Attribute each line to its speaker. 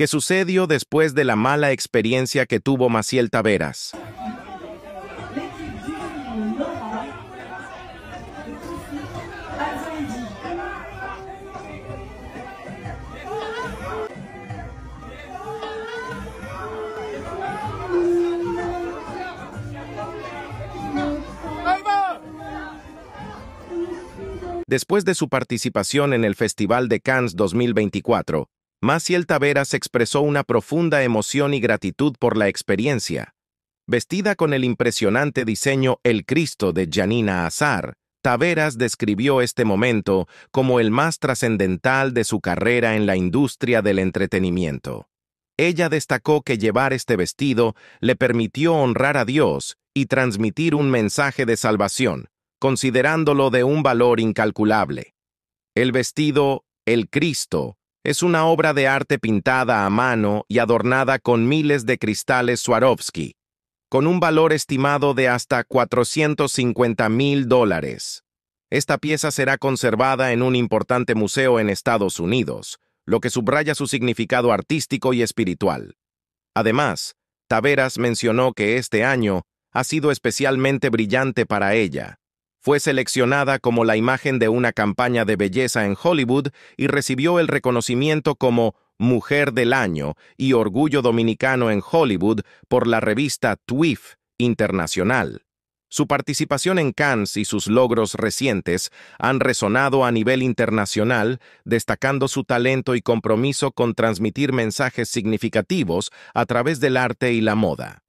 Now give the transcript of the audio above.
Speaker 1: que sucedió después de la mala experiencia que tuvo Maciel Taveras. Después de su participación en el Festival de Cannes 2024, Maciel Taveras expresó una profunda emoción y gratitud por la experiencia. Vestida con el impresionante diseño El Cristo de Janina Azar, Taveras describió este momento como el más trascendental de su carrera en la industria del entretenimiento. Ella destacó que llevar este vestido le permitió honrar a Dios y transmitir un mensaje de salvación, considerándolo de un valor incalculable. El vestido, el Cristo, es una obra de arte pintada a mano y adornada con miles de cristales Swarovski, con un valor estimado de hasta 450 mil dólares. Esta pieza será conservada en un importante museo en Estados Unidos, lo que subraya su significado artístico y espiritual. Además, Taveras mencionó que este año ha sido especialmente brillante para ella, fue seleccionada como la imagen de una campaña de belleza en Hollywood y recibió el reconocimiento como Mujer del Año y Orgullo Dominicano en Hollywood por la revista TWIF Internacional. Su participación en Cannes y sus logros recientes han resonado a nivel internacional, destacando su talento y compromiso con transmitir mensajes significativos a través del arte y la moda.